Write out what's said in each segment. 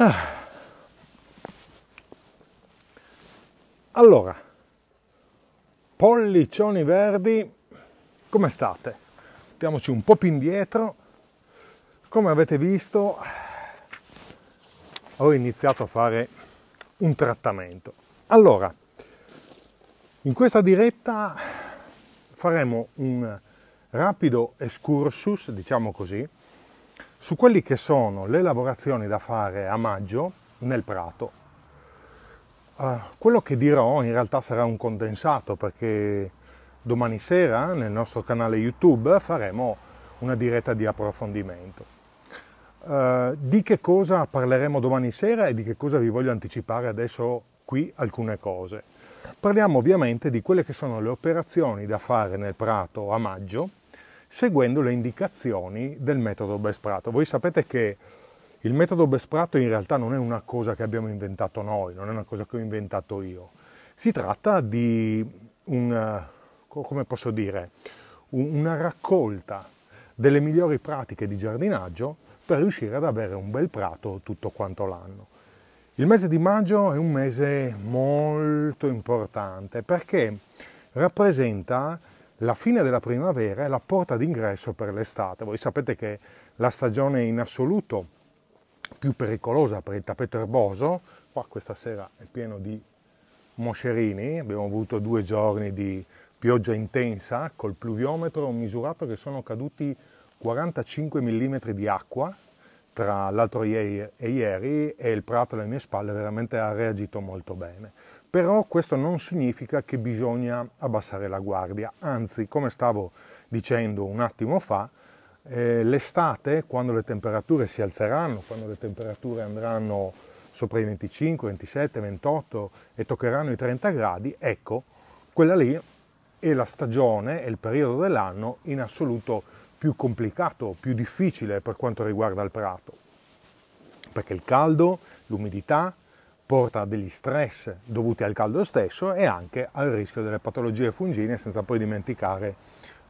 Ah. Allora, pollicioni verdi, come state? Mettiamoci un po' più indietro. Come avete visto, ho iniziato a fare un trattamento. Allora, in questa diretta faremo un rapido excursus, diciamo così, su quelli che sono le lavorazioni da fare a maggio nel prato. Uh, quello che dirò in realtà sarà un condensato perché domani sera nel nostro canale YouTube faremo una diretta di approfondimento. Uh, di che cosa parleremo domani sera e di che cosa vi voglio anticipare adesso qui alcune cose. Parliamo ovviamente di quelle che sono le operazioni da fare nel prato a maggio seguendo le indicazioni del metodo Besprato. Voi sapete che il metodo Besprato in realtà non è una cosa che abbiamo inventato noi, non è una cosa che ho inventato io. Si tratta di un, come posso dire, una raccolta delle migliori pratiche di giardinaggio per riuscire ad avere un bel prato tutto quanto l'anno. Il mese di maggio è un mese molto importante perché rappresenta la fine della primavera è la porta d'ingresso per l'estate. Voi sapete che la stagione in assoluto più pericolosa per il tappeto erboso, qua questa sera è pieno di moscerini, abbiamo avuto due giorni di pioggia intensa, col pluviometro ho misurato che sono caduti 45 mm di acqua tra l'altro ieri e ieri e il prato alle mie spalle veramente ha reagito molto bene. Però questo non significa che bisogna abbassare la guardia, anzi, come stavo dicendo un attimo fa, eh, l'estate, quando le temperature si alzeranno, quando le temperature andranno sopra i 25, 27, 28 e toccheranno i 30 gradi, ecco, quella lì è la stagione, è il periodo dell'anno in assoluto più complicato, più difficile per quanto riguarda il prato, perché il caldo, l'umidità, porta a degli stress dovuti al caldo stesso e anche al rischio delle patologie fungine, senza poi dimenticare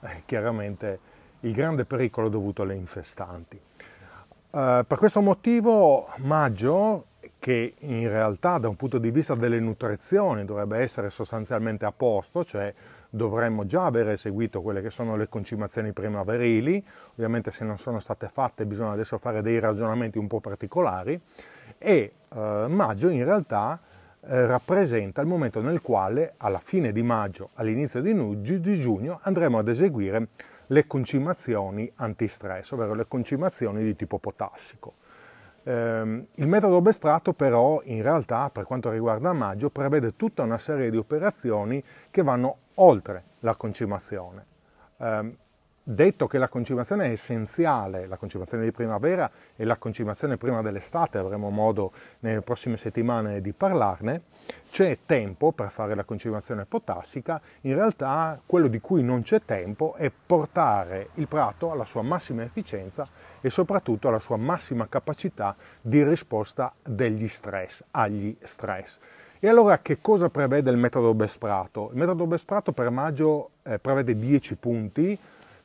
eh, chiaramente il grande pericolo dovuto alle infestanti. Eh, per questo motivo maggio, che in realtà da un punto di vista delle nutrizioni dovrebbe essere sostanzialmente a posto, cioè dovremmo già aver eseguito quelle che sono le concimazioni primaverili, ovviamente se non sono state fatte bisogna adesso fare dei ragionamenti un po' particolari, e eh, maggio in realtà eh, rappresenta il momento nel quale alla fine di maggio, all'inizio di, nu- di giugno, andremo ad eseguire le concimazioni antistress, ovvero le concimazioni di tipo potassico. Eh, il metodo Bestrato però in realtà per quanto riguarda maggio prevede tutta una serie di operazioni che vanno oltre la concimazione. Eh, detto che la concimazione è essenziale, la concimazione di primavera e la concimazione prima dell'estate, avremo modo nelle prossime settimane di parlarne, c'è tempo per fare la concimazione potassica, in realtà quello di cui non c'è tempo è portare il prato alla sua massima efficienza e soprattutto alla sua massima capacità di risposta degli stress, agli stress. E allora che cosa prevede il metodo Besprato? Il metodo Besprato per maggio eh, prevede 10 punti,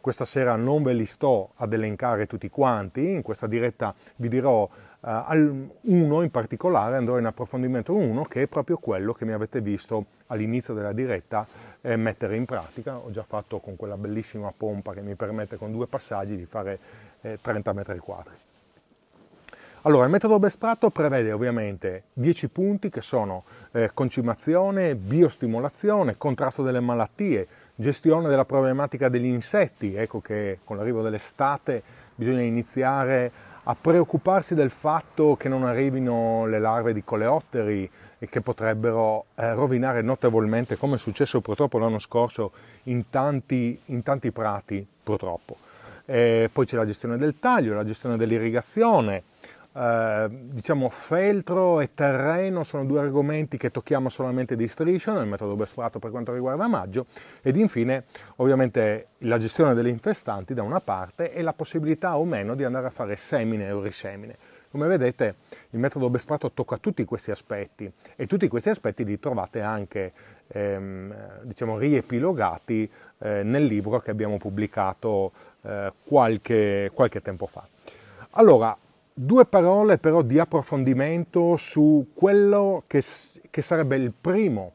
questa sera non ve li sto ad elencare tutti quanti, in questa diretta vi dirò eh, uno in particolare, andrò in approfondimento uno che è proprio quello che mi avete visto all'inizio della diretta eh, mettere in pratica. Ho già fatto con quella bellissima pompa che mi permette con due passaggi di fare eh, 30 metri quadri. Allora, il metodo best prevede ovviamente 10 punti che sono eh, concimazione, biostimolazione, contrasto delle malattie, gestione della problematica degli insetti, ecco che con l'arrivo dell'estate bisogna iniziare a preoccuparsi del fatto che non arrivino le larve di coleotteri e che potrebbero eh, rovinare notevolmente, come è successo purtroppo l'anno scorso in tanti, in tanti prati, purtroppo. E eh, poi c'è la gestione del taglio, la gestione dell'irrigazione, eh, diciamo feltro e terreno sono due argomenti che tocchiamo solamente di striscio nel metodo Bestrato per quanto riguarda maggio ed infine ovviamente la gestione degli infestanti da una parte e la possibilità o meno di andare a fare semine o risemine. Come vedete il metodo Bestrato tocca tutti questi aspetti e tutti questi aspetti li trovate anche ehm, diciamo, riepilogati eh, nel libro che abbiamo pubblicato eh, qualche, qualche tempo fa. Allora, Due parole però di approfondimento su quello che, che sarebbe il primo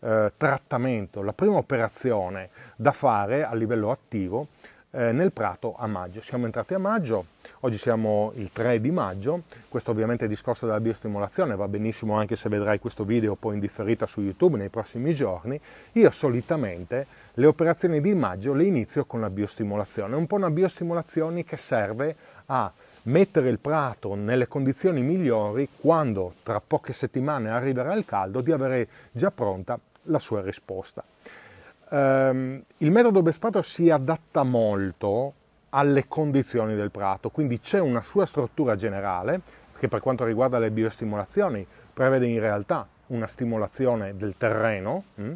eh, trattamento, la prima operazione da fare a livello attivo eh, nel prato a maggio. Siamo entrati a maggio, oggi siamo il 3 di maggio, questo ovviamente è il discorso della biostimolazione, va benissimo anche se vedrai questo video poi in differita su YouTube nei prossimi giorni. Io solitamente le operazioni di maggio le inizio con la biostimolazione, è un po' una biostimolazione che serve a mettere il prato nelle condizioni migliori quando tra poche settimane arriverà il caldo di avere già pronta la sua risposta. Um, il metodo Bespato si adatta molto alle condizioni del prato, quindi c'è una sua struttura generale che per quanto riguarda le biostimolazioni prevede in realtà una stimolazione del terreno, mm,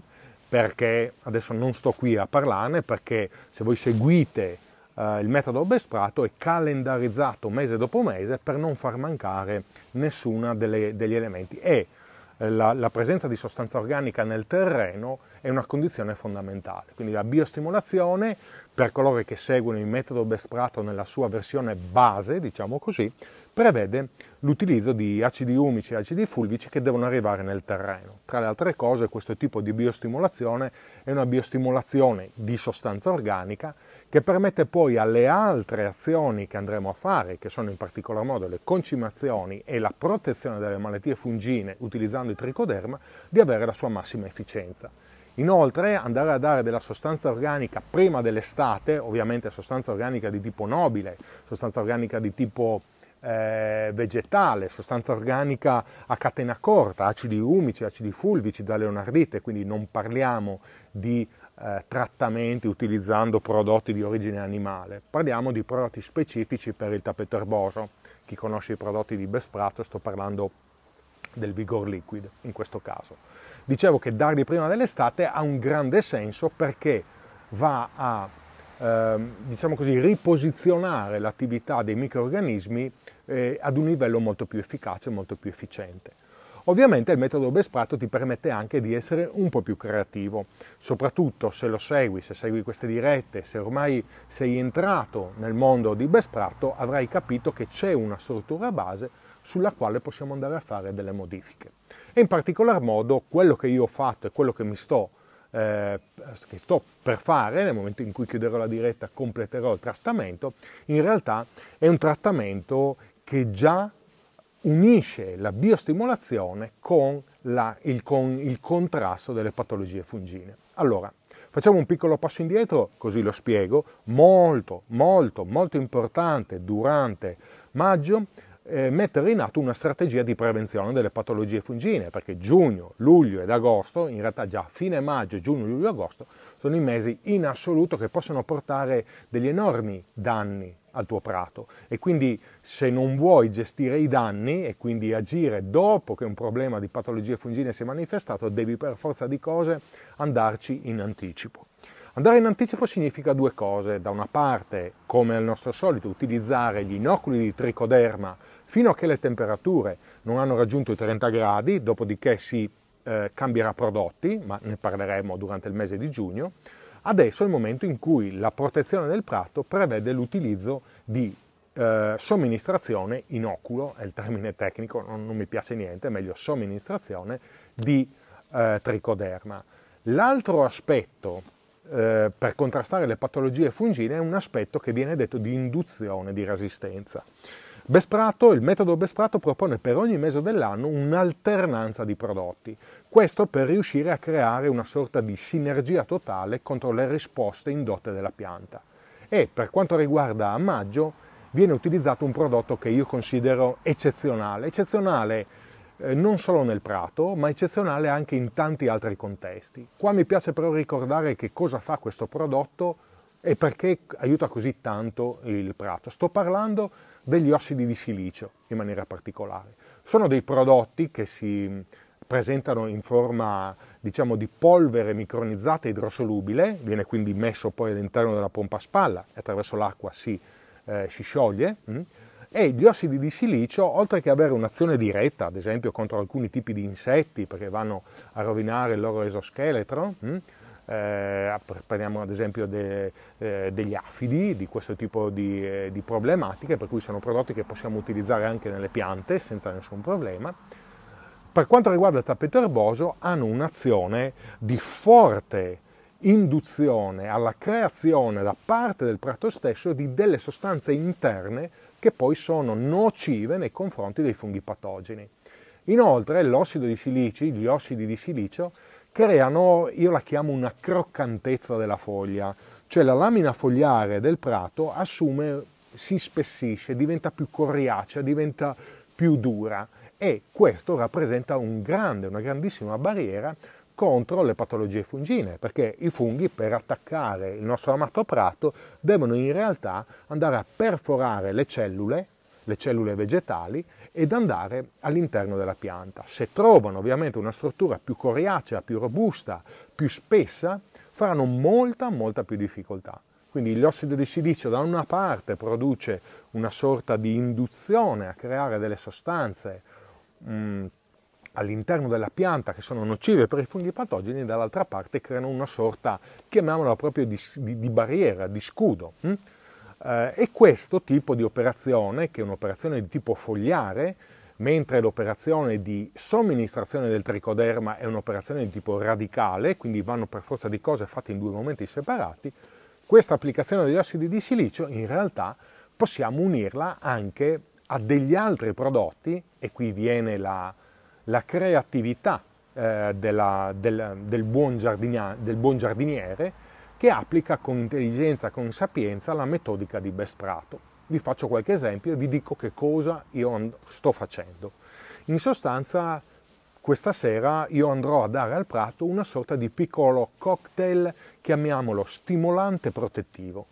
perché adesso non sto qui a parlarne, perché se voi seguite eh, il metodo best prato è calendarizzato mese dopo mese per non far mancare nessuno degli elementi e eh, la, la presenza di sostanza organica nel terreno è una condizione fondamentale. Quindi la biostimolazione, per coloro che seguono il metodo best prato nella sua versione base, diciamo così, prevede l'utilizzo di acidi umici e acidi fulvici che devono arrivare nel terreno. Tra le altre cose questo tipo di biostimolazione è una biostimolazione di sostanza organica che permette poi alle altre azioni che andremo a fare, che sono in particolar modo le concimazioni e la protezione dalle malattie fungine utilizzando il tricoderma, di avere la sua massima efficienza. Inoltre andare a dare della sostanza organica prima dell'estate, ovviamente sostanza organica di tipo nobile, sostanza organica di tipo eh, vegetale, sostanza organica a catena corta, acidi umici, acidi fulvici da leonardite, quindi non parliamo di eh, trattamenti utilizzando prodotti di origine animale, parliamo di prodotti specifici per il tappeto erboso. Chi conosce i prodotti di Besprato, sto parlando del Vigor Liquid in questo caso. Dicevo che darli prima dell'estate ha un grande senso perché va a eh, diciamo così, riposizionare l'attività dei microrganismi eh, ad un livello molto più efficace, molto più efficiente. Ovviamente il metodo Besprato ti permette anche di essere un po' più creativo, soprattutto se lo segui, se segui queste dirette, se ormai sei entrato nel mondo di Besprato, avrai capito che c'è una struttura base sulla quale possiamo andare a fare delle modifiche. E in particolar modo quello che io ho fatto e quello che mi sto eh, che sto per fare, nel momento in cui chiuderò la diretta completerò il trattamento, in realtà è un trattamento che già unisce la biostimolazione con, la, il, con il contrasto delle patologie fungine. Allora, Facciamo un piccolo passo indietro, così lo spiego, molto, molto, molto importante durante maggio eh, mettere in atto una strategia di prevenzione delle patologie fungine, perché giugno, luglio ed agosto, in realtà già fine maggio, giugno, luglio, agosto, sono i mesi in assoluto che possono portare degli enormi danni al tuo prato e quindi se non vuoi gestire i danni e quindi agire dopo che un problema di patologia fungine si è manifestato, devi per forza di cose andarci in anticipo. Andare in anticipo significa due cose, da una parte, come al nostro solito, utilizzare gli inoculi di tricoderma fino a che le temperature non hanno raggiunto i 30 gradi, dopodiché si eh, cambierà prodotti, ma ne parleremo durante il mese di giugno, Adesso è il momento in cui la protezione del prato prevede l'utilizzo di eh, somministrazione oculo, è il termine tecnico, non, non mi piace niente, è meglio somministrazione di eh, tricoderma. L'altro aspetto eh, per contrastare le patologie fungine è un aspetto che viene detto di induzione di resistenza. Besprato, il metodo Besprato propone per ogni mese dell'anno un'alternanza di prodotti. Questo per riuscire a creare una sorta di sinergia totale contro le risposte indotte dalla pianta. E per quanto riguarda a maggio, viene utilizzato un prodotto che io considero eccezionale. Eccezionale eh, non solo nel prato, ma eccezionale anche in tanti altri contesti. Qua mi piace però ricordare che cosa fa questo prodotto e perché aiuta così tanto il prato. Sto parlando degli ossidi di silicio in maniera particolare. Sono dei prodotti che si mm, presentano in forma diciamo, di polvere micronizzata idrosolubile, viene quindi messo poi all'interno della pompa a spalla e attraverso l'acqua si, eh, si scioglie. Mm, e gli ossidi di silicio, oltre che avere un'azione diretta, ad esempio contro alcuni tipi di insetti perché vanno a rovinare il loro esoscheletro, mh? Mm, eh, parliamo ad esempio de, eh, degli afidi, di questo tipo di, eh, di, problematiche, per cui sono prodotti che possiamo utilizzare anche nelle piante senza nessun problema. Per quanto riguarda il tappeto erboso, hanno un'azione di forte induzione alla creazione da parte del prato stesso di delle sostanze interne che poi sono nocive nei confronti dei funghi patogeni. Inoltre l'ossido di silicio, gli ossidi di silicio, creano, io la chiamo una croccantezza della foglia, cioè la lamina fogliare del prato assume, si spessisce, diventa più coriacea, diventa più dura e questo rappresenta un grande, una grandissima barriera contro le patologie fungine, perché i funghi per attaccare il nostro amato prato devono in realtà andare a perforare le cellule le cellule vegetali ed andare all'interno della pianta. Se trovano ovviamente una struttura più coriacea, più robusta, più spessa, faranno molta, molta più difficoltà. Quindi l'ossido di silicio da una parte produce una sorta di induzione a creare delle sostanze mh, mm, all'interno della pianta che sono nocive per i funghi patogeni, dall'altra parte creano una sorta, chiamiamola proprio di, di, di barriera, di scudo. Mh? Mm? Eh, e questo tipo di operazione, che è un'operazione di tipo fogliare, mentre l'operazione di somministrazione del tricoderma è un'operazione di tipo radicale, quindi vanno per forza di cose fatte in due momenti separati, questa applicazione degli ossidi di silicio in realtà possiamo unirla anche a degli altri prodotti e qui viene la, la creatività eh, della, del, del, buon del buon giardiniere che applica con intelligenza, con sapienza la metodica di Best Prato. Vi faccio qualche esempio e vi dico che cosa io sto facendo. In sostanza, questa sera io andrò a dare al prato una sorta di piccolo cocktail, chiamiamolo stimolante protettivo.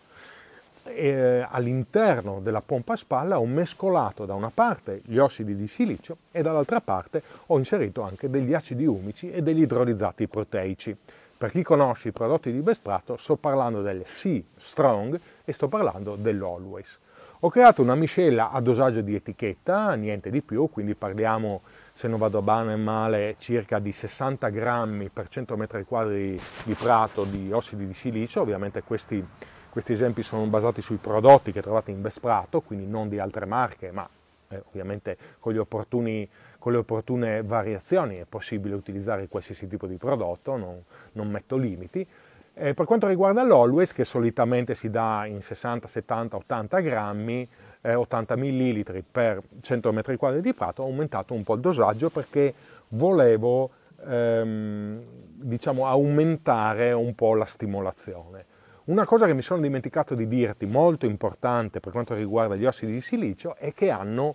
E eh, all'interno della pompa a spalla ho mescolato da una parte gli ossidi di silicio e dall'altra parte ho inserito anche degli acidi umici e degli idrolizzati proteici. Per chi conosce i prodotti di Bestrato sto parlando del Sea Strong e sto parlando dell'Always. Ho creato una miscela a dosaggio di etichetta, niente di più, quindi parliamo, se non vado bene e male, circa di 60 grammi per 100 metri quadri di prato di ossidi di silicio. Ovviamente questi, questi esempi sono basati sui prodotti che trovate in Best quindi non di altre marche, ma eh, ovviamente con gli opportuni con le opportune variazioni è possibile utilizzare qualsiasi tipo di prodotto, non, non metto limiti. Eh, per quanto riguarda l'Always, che solitamente si dà in 60, 70, 80 grammi, eh, 80 millilitri per 100 metri quadri di prato, ho aumentato un po' il dosaggio perché volevo ehm, diciamo, aumentare un po' la stimolazione. Una cosa che mi sono dimenticato di dirti, molto importante per quanto riguarda gli ossidi di silicio, è che hanno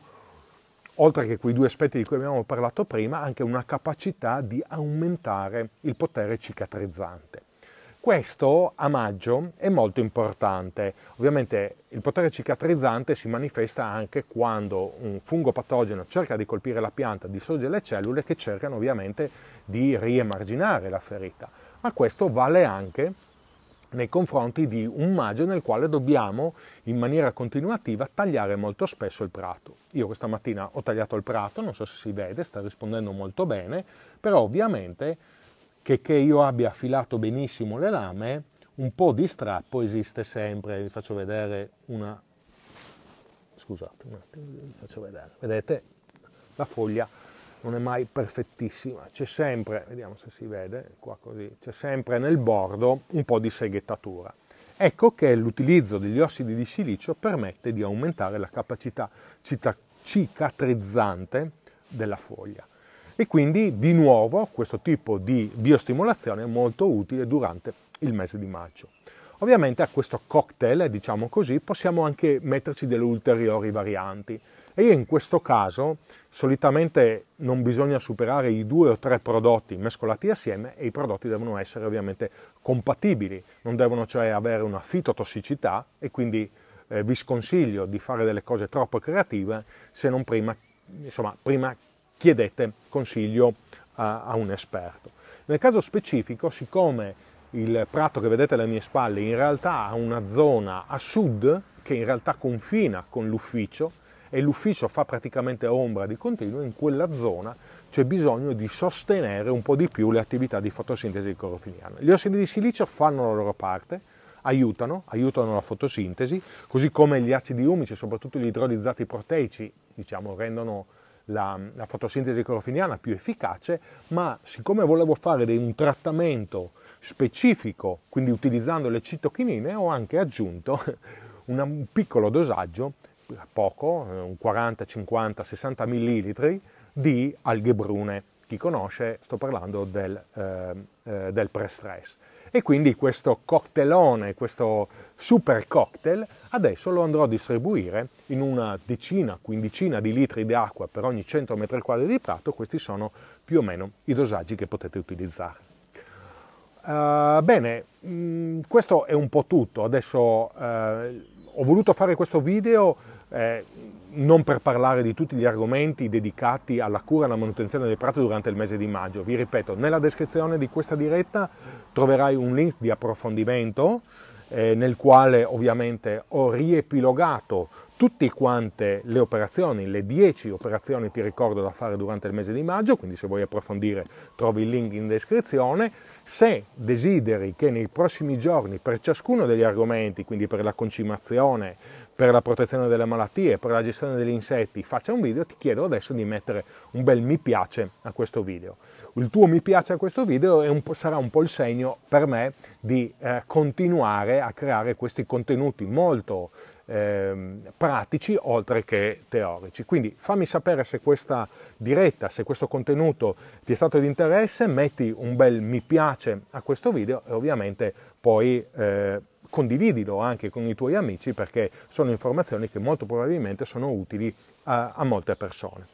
oltre che quei due aspetti di cui abbiamo parlato prima, anche una capacità di aumentare il potere cicatrizzante. Questo a maggio è molto importante. Ovviamente il potere cicatrizzante si manifesta anche quando un fungo patogeno cerca di colpire la pianta, distrugge le cellule che cercano ovviamente di riemarginare la ferita. Ma questo vale anche nei confronti di un maggio nel quale dobbiamo in maniera continuativa tagliare molto spesso il prato. Io questa mattina ho tagliato il prato, non so se si vede, sta rispondendo molto bene, però ovviamente che, che io abbia affilato benissimo le lame, un po' di strappo esiste sempre, vi faccio vedere una... scusate un attimo, vi faccio vedere, vedete la foglia non è mai perfettissima, c'è sempre, vediamo se si vede qua così, c'è sempre nel bordo un po' di seghettatura. Ecco che l'utilizzo degli ossidi di silicio permette di aumentare la capacità cicatrizzante della foglia. E quindi di nuovo questo tipo di biostimolazione è molto utile durante il mese di maggio. Ovviamente a questo cocktail, diciamo così, possiamo anche metterci delle ulteriori varianti e io in questo caso solitamente non bisogna superare i due o tre prodotti mescolati assieme e i prodotti devono essere ovviamente compatibili, non devono cioè avere una fitotossicità e quindi eh, vi sconsiglio di fare delle cose troppo creative se non prima, insomma, prima chiedete consiglio a, a un esperto. Nel caso specifico, siccome il prato che vedete alle mie spalle in realtà ha una zona a sud che in realtà confina con l'ufficio, e l'ufficio fa praticamente ombra di continuo, in quella zona c'è bisogno di sostenere un po' di più le attività di fotosintesi di clorofiliano. Gli ossidi di silicio fanno la loro parte, aiutano, aiutano la fotosintesi, così come gli acidi umici, soprattutto gli idrolizzati proteici, diciamo, rendono la, la fotosintesi clorofiliana più efficace, ma siccome volevo fare un trattamento specifico, quindi utilizzando le citochinine, ho anche aggiunto un piccolo dosaggio poco, eh, un 40, 50, 60 millilitri di alghe brune. Chi conosce, sto parlando del, eh, eh, del pre-stress. E quindi questo cocktailone, questo super cocktail, adesso lo andrò a distribuire in una decina, quindicina di litri di acqua per ogni 100 m2 di prato. Questi sono più o meno i dosaggi che potete utilizzare. Uh, bene, mh, mm, questo è un po' tutto. Adesso uh, ho voluto fare questo video eh, non per parlare di tutti gli argomenti dedicati alla cura e alla manutenzione del prato durante il mese di maggio. Vi ripeto, nella descrizione di questa diretta troverai un link di approfondimento eh, nel quale ovviamente ho riepilogato tutte quante le operazioni, le 10 operazioni ti ricordo da fare durante il mese di maggio, quindi se vuoi approfondire trovi il link in descrizione. Se desideri che nei prossimi giorni per ciascuno degli argomenti, quindi per la concimazione, per la protezione delle malattie, per la gestione degli insetti, faccia un video, ti chiedo adesso di mettere un bel mi piace a questo video. Il tuo mi piace a questo video un sarà un po' il segno per me di eh, continuare a creare questi contenuti molto ehm, pratici oltre che teorici. Quindi fammi sapere se questa diretta, se questo contenuto ti è stato di interesse, metti un bel mi piace a questo video e ovviamente poi eh, condividilo anche con i tuoi amici perché sono informazioni che molto probabilmente sono utili a, a molte persone.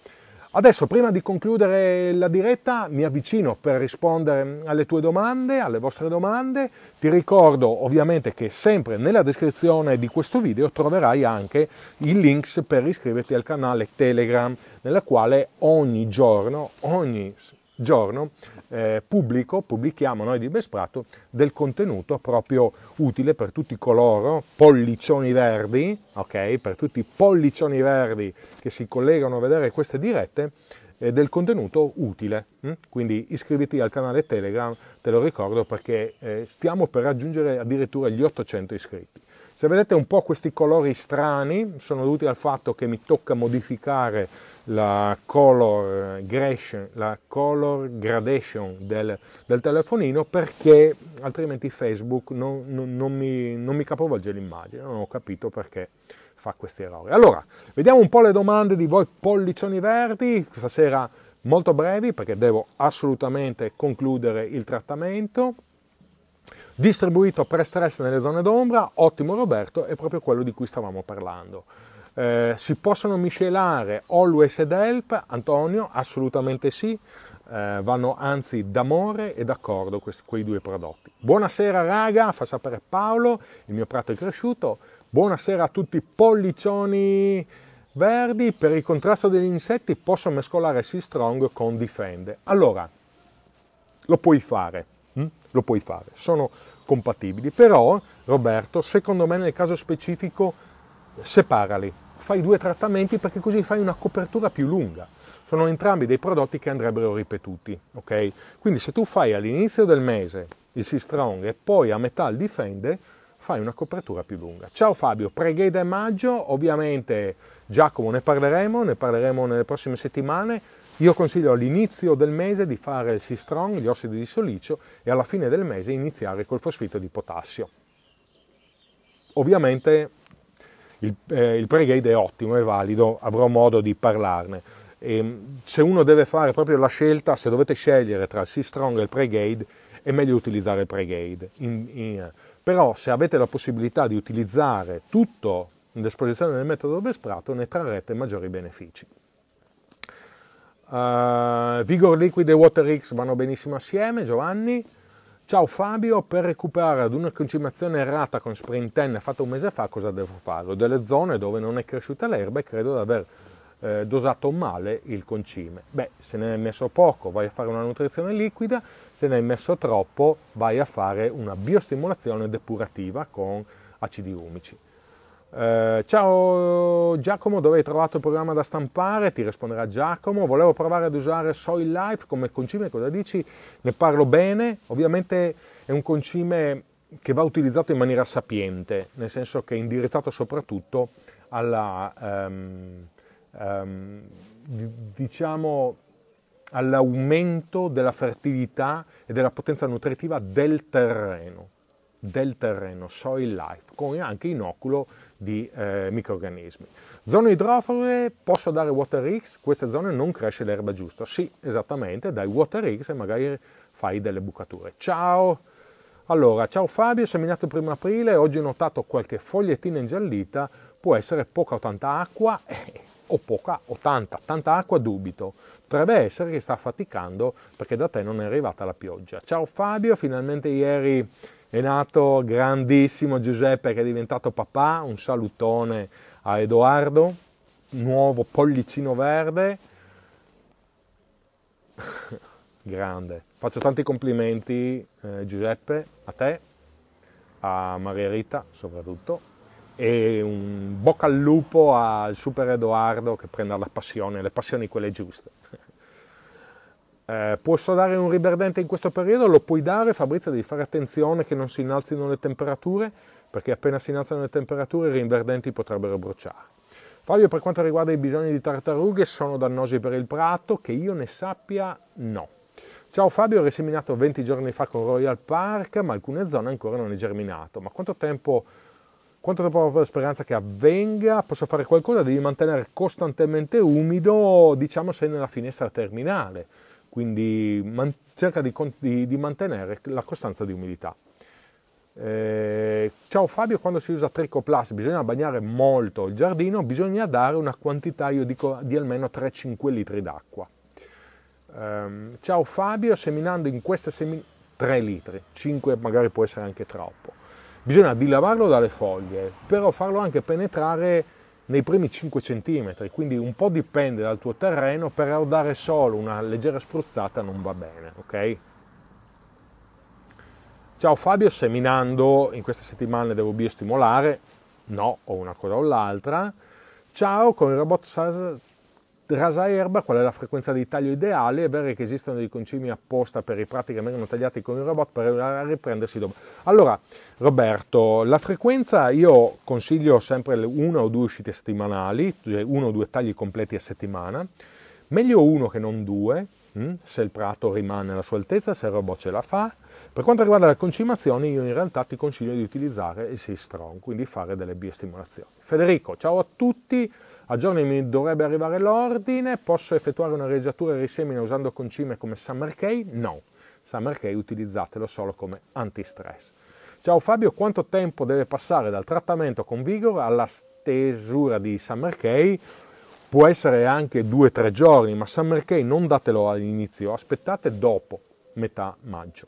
Adesso, prima di concludere la diretta, mi avvicino per rispondere alle tue domande, alle vostre domande. Ti ricordo ovviamente che sempre nella descrizione di questo video troverai anche i links per iscriverti al canale Telegram, nella quale ogni giorno, ogni giorno eh, pubblico, pubblichiamo noi di Besprato del contenuto proprio utile per tutti coloro, pollicioni verdi, ok? Per tutti i pollicioni verdi che si collegano a vedere queste dirette, eh, del contenuto utile. Mm? Quindi iscriviti al canale Telegram, te lo ricordo perché eh, stiamo per raggiungere addirittura gli 800 iscritti. Se vedete un po' questi colori strani, sono dovuti al fatto che mi tocca modificare la color, eh, gradation, la color gradation del, del, telefonino perché altrimenti Facebook non, non, non, mi, non mi capovolge l'immagine, non ho capito perché fa questi errori. Allora, vediamo un po' le domande di voi pollicioni verdi, stasera molto brevi perché devo assolutamente concludere il trattamento distribuito per stress nelle zone d'ombra, ottimo Roberto, è proprio quello di cui stavamo parlando. Eh, si possono miscelare Always ed Help? Antonio, assolutamente sì. Eh, vanno anzi d'amore e d'accordo questi, quei due prodotti. Buonasera raga, fa sapere Paolo, il mio prato è cresciuto. Buonasera a tutti i pollicioni verdi. Per il contrasto degli insetti posso mescolare Sea Strong con Difende. Allora, lo puoi fare, hm? lo puoi fare. Sono compatibili, però Roberto, secondo me nel caso specifico separali fai due trattamenti perché così fai una copertura più lunga. Sono entrambi dei prodotti che andrebbero ripetuti, ok? Quindi se tu fai all'inizio del mese il C-Strong e poi a metà il Difende, fai una copertura più lunga. Ciao Fabio, pregheda è maggio, ovviamente Giacomo ne parleremo, ne parleremo nelle prossime settimane. Io consiglio all'inizio del mese di fare il C-Strong, gli ossidi di solicio, e alla fine del mese iniziare col fosfito di potassio. Ovviamente il, eh, il pre è ottimo, è valido, avrò modo di parlarne. E, ehm, se uno deve fare proprio la scelta, se dovete scegliere tra il C-Strong e il pregate, è meglio utilizzare il pregate. grade In, in, però se avete la possibilità di utilizzare tutto in disposizione del metodo Vesprato, ne trarrete maggiori benefici. Uh, Vigor Liquid e Water X vanno benissimo assieme, Giovanni. Ciao Fabio, per recuperare ad una concimazione errata con sprint 10 fatta un mese fa cosa devo fare? Ho delle zone dove non è cresciuta l'erba e credo di aver eh, dosato male il concime. Beh, se ne hai messo poco vai a fare una nutrizione liquida, se ne hai messo troppo vai a fare una biostimolazione depurativa con acidi umici. Eh, ciao Giacomo, dove hai trovato il programma da stampare? Ti risponderà Giacomo. Volevo provare ad usare Soil Life come concime, cosa dici? Ne parlo bene. Ovviamente è un concime che va utilizzato in maniera sapiente, nel senso che è indirizzato soprattutto alla, um, um, diciamo, all'aumento della fertilità e della potenza nutritiva del terreno, del terreno, soil life, con anche inoculo di eh, microrganismi. Zone idrofole, posso dare water X? Queste zone non cresce l'erba giusta. Sì, esattamente, dai water X e magari fai delle bucature. Ciao! Allora, ciao Fabio, seminato il primo aprile, oggi ho notato qualche fogliettina ingiallita, può essere poca o tanta acqua eh, o poca o tanta, tanta acqua dubito. Potrebbe essere che sta faticando perché da te non è arrivata la pioggia. Ciao Fabio, finalmente ieri è nato grandissimo Giuseppe che è diventato papà, un salutone a Edoardo, nuovo pollicino verde. Grande. Faccio tanti complimenti eh, Giuseppe, a te, a Maria Rita soprattutto e un bocca al lupo al super Edoardo che prenda la passione, le passioni quelle giuste. eh, puoi sodare un riberdente in questo periodo? Lo puoi dare, Fabrizio, devi fare attenzione che non si innalzino le temperature, perché appena si innalzano le temperature i rinverdenti potrebbero bruciare. Fabio, per quanto riguarda i bisogni di tartarughe, sono dannosi per il prato? Che io ne sappia, no. Ciao Fabio, ho riseminato 20 giorni fa con Royal Park, ma alcune zone ancora non è germinato. Ma quanto tempo, quanto tempo ho la speranza che avvenga? Posso fare qualcosa? Devi mantenere costantemente umido, diciamo se nella finestra terminale quindi man- cerca di, con- di, di, mantenere la costanza di umidità. Eh, ciao Fabio, quando si usa Tricoplast bisogna bagnare molto il giardino, bisogna dare una quantità, io dico, di almeno 3-5 litri d'acqua. Eh, ciao Fabio, seminando in queste seminazioni 3 litri, 5 magari può essere anche troppo. Bisogna dilavarlo dalle foglie, però farlo anche penetrare nei primi 5 cm, quindi un po' dipende dal tuo terreno, per dare solo una leggera spruzzata non va bene, ok? Ciao Fabio, seminando in queste settimane devo biostimolare? No, o una cosa o l'altra. Ciao, con il robot rasa erba, qual è la frequenza di taglio ideale, è vero che esistono dei concimi apposta per i prati che vengono tagliati con il robot per riprendersi dopo. Allora, Roberto, la frequenza io consiglio sempre una o due uscite settimanali, cioè uno o due tagli completi a settimana, meglio uno che non due, hm? se il prato rimane alla sua altezza, se il robot ce la fa. Per quanto riguarda la concimazione, io in realtà ti consiglio di utilizzare il Sea Strong, quindi fare delle biostimolazioni. Federico, ciao a tutti. A giorni mi dovrebbe arrivare l'ordine, posso effettuare una reggiatura e risemina usando concime come Summer Key? No, Summer Key utilizzatelo solo come antistress. Ciao Fabio, quanto tempo deve passare dal trattamento con Vigor alla stesura di Summer Key? Può essere anche 2-3 giorni, ma Summer Key non datelo all'inizio, aspettate dopo metà maggio.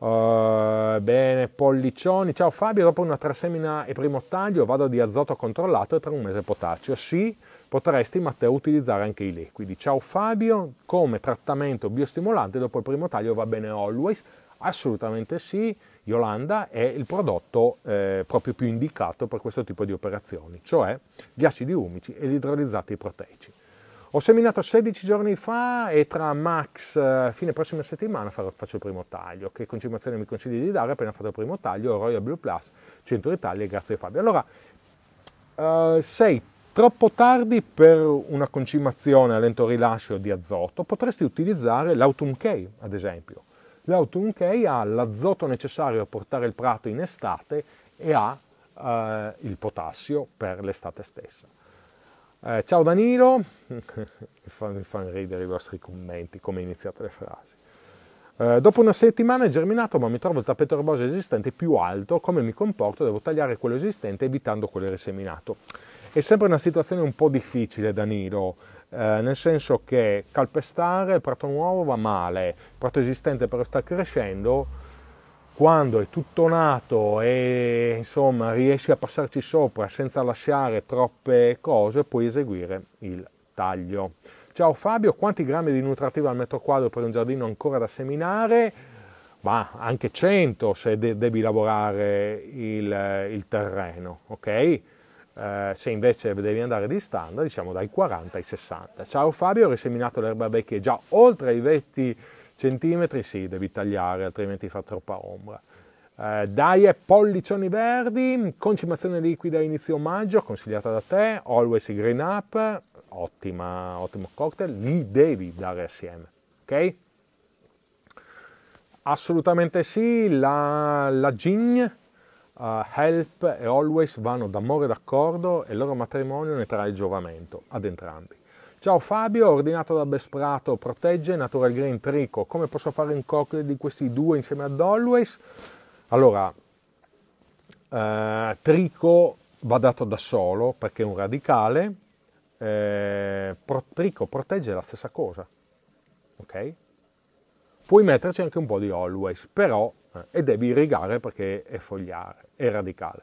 Uh, bene, Pollicioni, ciao Fabio, dopo una trasemina e primo taglio vado di azoto controllato e tra un mese potassio. Sì, potresti Matteo utilizzare anche i liquidi. Ciao Fabio, come trattamento biostimolante dopo il primo taglio va bene always? Assolutamente sì, Yolanda è il prodotto eh, proprio più indicato per questo tipo di operazioni, cioè gli acidi umici e gli idrolizzati proteici. Ho seminato 16 giorni fa e tra max eh, fine prossima settimana farò, faccio il primo taglio. Che concimazione mi consigli di dare? Appena fatto il primo taglio, Royal Blue Plus, Centro Italia, grazie Fabio. Allora, eh, sei troppo tardi per una concimazione a lento rilascio di azoto, potresti utilizzare l'Autumn K, ad esempio. L'Autumn K ha l'azoto necessario a portare il prato in estate e ha eh, il potassio per l'estate stessa. Eh, ciao Danilo, mi fanno fan ridere i vostri commenti, come iniziate le frasi. Eh, dopo una settimana è germinato, ma mi trovo il tappeto erboso esistente più alto. Come mi comporto? Devo tagliare quello esistente evitando quello riseminato. È sempre una situazione un po' difficile, Danilo, eh, nel senso che calpestare il prato nuovo va male, il prato esistente però sta crescendo quando è tutto nato e insomma riesci a passarci sopra senza lasciare troppe cose, puoi eseguire il taglio. Ciao Fabio, quanti grammi di nutrativa al metro quadro per un giardino ancora da seminare? Ma anche 100 se de- devi lavorare il, il terreno, ok? Eh, se invece devi andare di standard, diciamo dai 40 ai 60. Ciao Fabio, ho riseminato le l'erba vecchia già oltre i vetti Centimetri sì, devi tagliare, altrimenti fa troppa ombra. Eh, e pollicioni verdi, concimazione liquida inizio maggio, consigliata da te, always green up, ottima, ottimo cocktail, li devi dare assieme, ok? Assolutamente sì, la, la gin, uh, help e always vanno d'amore d'accordo e il loro matrimonio ne trae giovamento ad entrambi. Ciao Fabio, ordinato da Besprato, protegge Natural Green Trico. Come posso fare un cocktail di questi due insieme ad Always? Allora, eh, Trico va dato da solo perché è un radicale, eh, pro, Trico protegge la stessa cosa, ok? Puoi metterci anche un po' di Always, però, eh, e devi irrigare perché è fogliare, è radicale.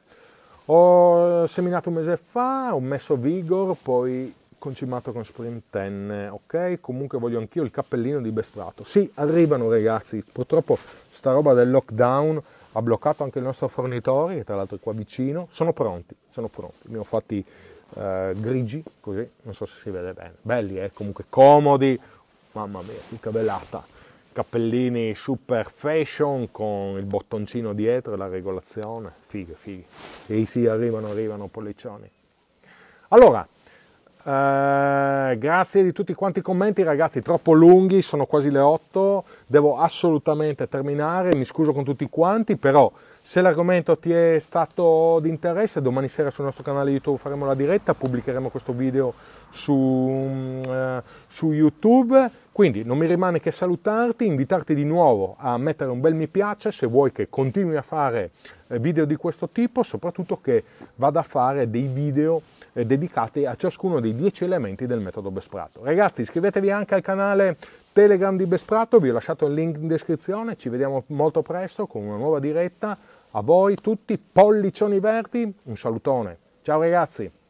Ho seminato un mese fa, ho messo Vigor, poi concimato con Spring 10, ok? Comunque voglio anch'io il cappellino di Bestrato. Sì, arrivano ragazzi, purtroppo sta roba del lockdown ha bloccato anche il nostro fornitore, che tra l'altro è qua vicino. Sono pronti, sono pronti. Mi ho fatti eh, grigi, così, non so se si vede bene. Belli, eh, comunque comodi. Mamma mia, che cabellata. Cappellini super fashion con il bottoncino dietro e la regolazione. Fighe, fighe. E sì, arrivano, arrivano, pollicioni. Allora, eh, grazie di tutti quanti i commenti, ragazzi, troppo lunghi, sono quasi le 8, devo assolutamente terminare, mi scuso con tutti quanti, però se l'argomento ti è stato di interesse, domani sera sul nostro canale YouTube faremo la diretta, pubblicheremo questo video su, mm, eh, su YouTube, quindi non mi rimane che salutarti, invitarti di nuovo a mettere un bel mi piace se vuoi che continui a fare eh, video di questo tipo, soprattutto che vada a fare dei video eh, dedicati a ciascuno dei dieci elementi del metodo Besprato. Ragazzi, iscrivetevi anche al canale Telegram di Besprato, vi ho lasciato il link in descrizione, ci vediamo molto presto con una nuova diretta. A voi tutti, pollicioni verdi, un salutone. Ciao ragazzi!